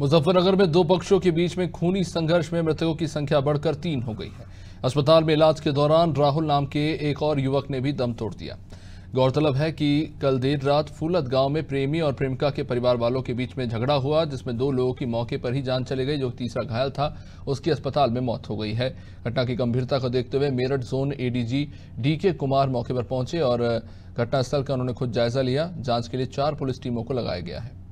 मुजफ्फरनगर में दो पक्षों के बीच में खूनी संघर्ष में मृतकों की संख्या बढ़कर तीन हो गई है अस्पताल में इलाज के दौरान राहुल नाम के एक और युवक ने भी दम तोड़ दिया गौरतलब है कि कल देर रात फूलत गांव में प्रेमी और प्रेमिका के परिवार वालों के बीच में झगड़ा हुआ जिसमें दो लोगों की मौके पर ही जान चले गई जो तीसरा घायल था उसकी अस्पताल में मौत हो गई है घटना की गंभीरता को देखते हुए Meerut zone ADG DK Kumar मौके पर पहुंचे और घटनास्थल का उन्होंने खुद जायजा लिया जांच के लिए चार पुलिस टीमों को लगाया गया है